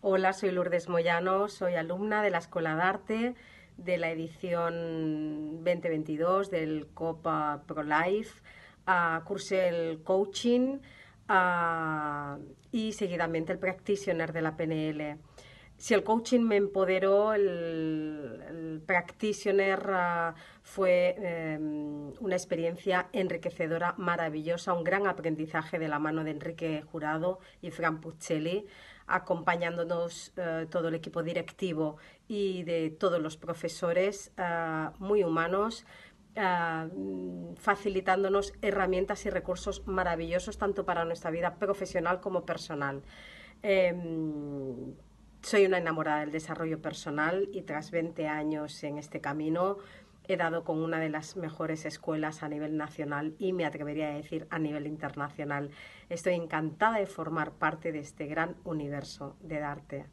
Hola, soy Lourdes Moyano, soy alumna de la Escuela de Arte de la edición 2022 del Copa Pro Life. Ah, cursé el coaching ah, y seguidamente el practitioner de la PNL. Si el coaching me empoderó, el practitioner eh, fue em, una experiencia enriquecedora, maravillosa, un gran aprendizaje de la mano de Enrique Jurado y Fran Puccelli, acompañándonos eh, todo el equipo directivo y de todos los profesores eh, muy humanos. facilitándonos herramientas y recursos maravillosos tanto para nuestra vida profesional como personal. Em, soy una enamorada del desarrollo personal y tras 20 años en este camino he dado con una de las mejores escuelas a nivel nacional y me atrevería a decir a nivel internacional. Estoy encantada de formar parte de este gran universo de arte.